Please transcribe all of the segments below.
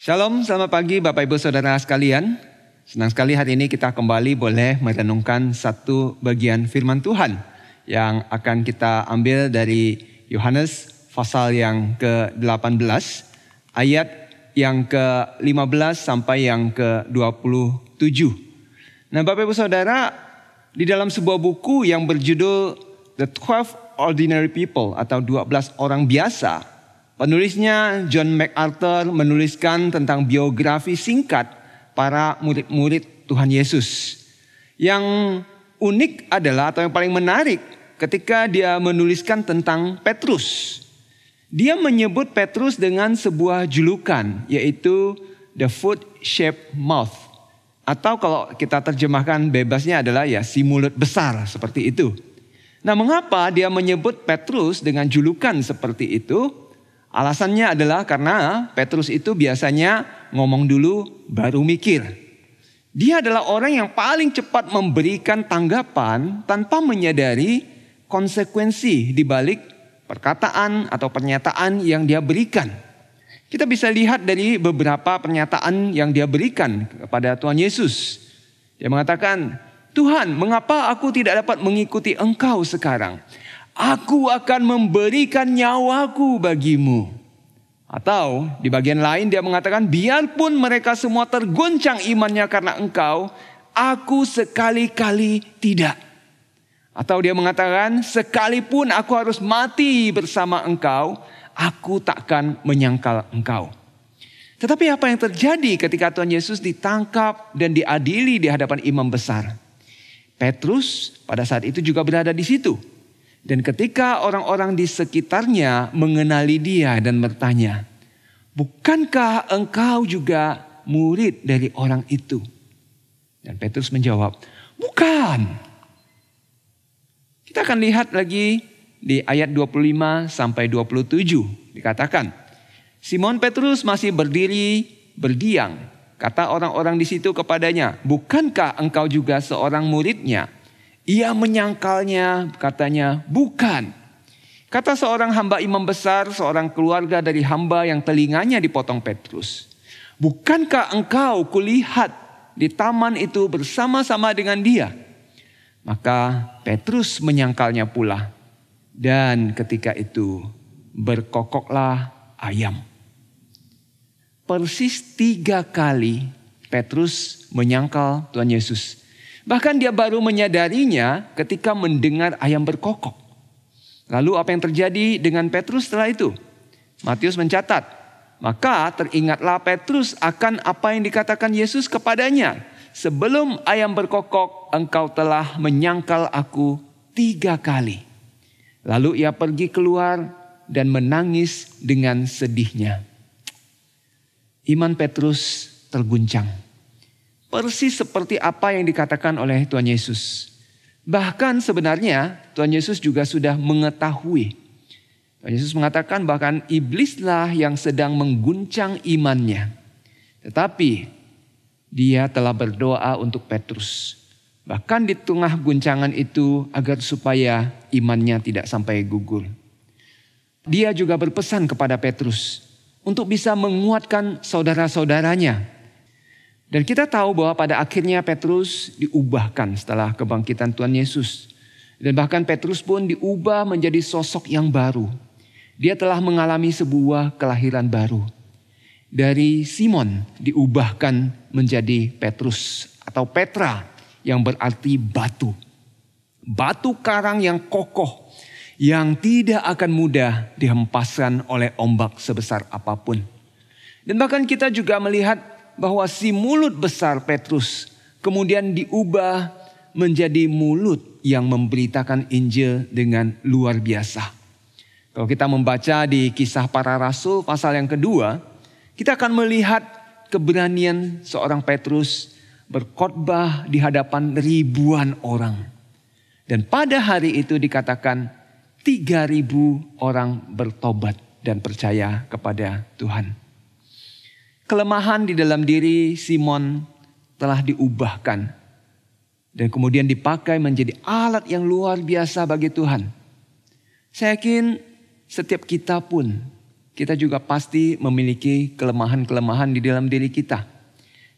Shalom, selamat pagi Bapak Ibu Saudara sekalian. Senang sekali hari ini kita kembali boleh merenungkan satu bagian firman Tuhan yang akan kita ambil dari Yohanes pasal yang ke-18 ayat yang ke-15 sampai yang ke-27. Nah, Bapak Ibu Saudara, di dalam sebuah buku yang berjudul The Twelve Ordinary People atau 12 orang biasa Penulisnya John MacArthur menuliskan tentang biografi singkat para murid-murid Tuhan Yesus. Yang unik adalah atau yang paling menarik ketika dia menuliskan tentang Petrus. Dia menyebut Petrus dengan sebuah julukan yaitu the foot shaped mouth. Atau kalau kita terjemahkan bebasnya adalah ya si mulut besar seperti itu. Nah mengapa dia menyebut Petrus dengan julukan seperti itu? Alasannya adalah karena Petrus itu biasanya ngomong dulu baru mikir. Dia adalah orang yang paling cepat memberikan tanggapan tanpa menyadari konsekuensi di balik perkataan atau pernyataan yang dia berikan. Kita bisa lihat dari beberapa pernyataan yang dia berikan kepada Tuhan Yesus. Dia mengatakan, "Tuhan, mengapa aku tidak dapat mengikuti Engkau sekarang? Aku akan memberikan nyawaku bagimu. Atau di bagian lain dia mengatakan, biarpun mereka semua tergoncang imannya karena engkau, aku sekali-kali tidak. Atau dia mengatakan, sekalipun aku harus mati bersama engkau, aku takkan menyangkal engkau. Tetapi apa yang terjadi ketika Tuhan Yesus ditangkap dan diadili di hadapan imam besar? Petrus pada saat itu juga berada di situ dan ketika orang-orang di sekitarnya mengenali dia dan bertanya, "Bukankah engkau juga murid dari orang itu?" Dan Petrus menjawab, "Bukan." Kita akan lihat lagi di ayat 25 sampai 27 dikatakan, Simon Petrus masih berdiri berdiam. Kata orang-orang di situ kepadanya, "Bukankah engkau juga seorang muridnya?" Ia menyangkalnya, katanya, bukan. Kata seorang hamba imam besar, seorang keluarga dari hamba yang telinganya dipotong Petrus. Bukankah engkau kulihat di taman itu bersama-sama dengan dia? Maka Petrus menyangkalnya pula. Dan ketika itu berkokoklah ayam. Persis tiga kali Petrus menyangkal Tuhan Yesus. Bahkan dia baru menyadarinya ketika mendengar ayam berkokok. Lalu apa yang terjadi dengan Petrus setelah itu? Matius mencatat, maka teringatlah Petrus akan apa yang dikatakan Yesus kepadanya. Sebelum ayam berkokok, engkau telah menyangkal aku tiga kali. Lalu ia pergi keluar dan menangis dengan sedihnya. Iman Petrus terguncang Persis seperti apa yang dikatakan oleh Tuhan Yesus. Bahkan sebenarnya Tuhan Yesus juga sudah mengetahui. Tuhan Yesus mengatakan bahkan iblislah yang sedang mengguncang imannya. Tetapi dia telah berdoa untuk Petrus. Bahkan di tengah guncangan itu agar supaya imannya tidak sampai gugur. Dia juga berpesan kepada Petrus untuk bisa menguatkan saudara-saudaranya dan kita tahu bahwa pada akhirnya Petrus diubahkan setelah kebangkitan Tuhan Yesus. Dan bahkan Petrus pun diubah menjadi sosok yang baru. Dia telah mengalami sebuah kelahiran baru. Dari Simon diubahkan menjadi Petrus atau Petra yang berarti batu. Batu karang yang kokoh yang tidak akan mudah dihempaskan oleh ombak sebesar apapun. Dan bahkan kita juga melihat bahwa si mulut besar Petrus kemudian diubah menjadi mulut yang memberitakan Injil dengan luar biasa. Kalau kita membaca di kisah para rasul pasal yang kedua, kita akan melihat keberanian seorang Petrus berkhotbah di hadapan ribuan orang. Dan pada hari itu dikatakan 3000 orang bertobat dan percaya kepada Tuhan kelemahan di dalam diri Simon telah diubahkan dan kemudian dipakai menjadi alat yang luar biasa bagi Tuhan. Saya yakin setiap kita pun kita juga pasti memiliki kelemahan-kelemahan di dalam diri kita.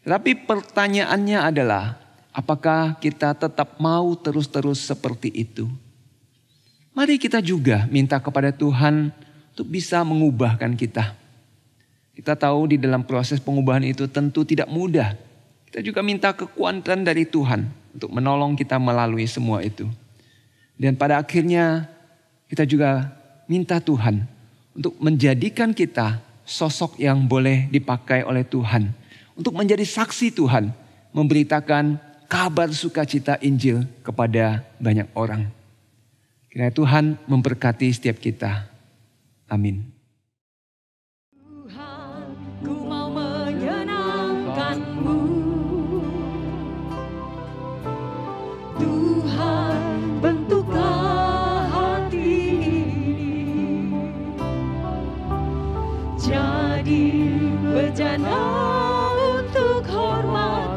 Tapi pertanyaannya adalah apakah kita tetap mau terus-terus seperti itu? Mari kita juga minta kepada Tuhan untuk bisa mengubahkan kita. Kita tahu di dalam proses pengubahan itu tentu tidak mudah. Kita juga minta kekuatan dari Tuhan untuk menolong kita melalui semua itu. Dan pada akhirnya kita juga minta Tuhan untuk menjadikan kita sosok yang boleh dipakai oleh Tuhan. Untuk menjadi saksi Tuhan, memberitakan kabar sukacita Injil kepada banyak orang. Kiranya Tuhan memberkati setiap kita. Amin. mu Tuhan bentuklah hati ini Jadi bejana untuk hormat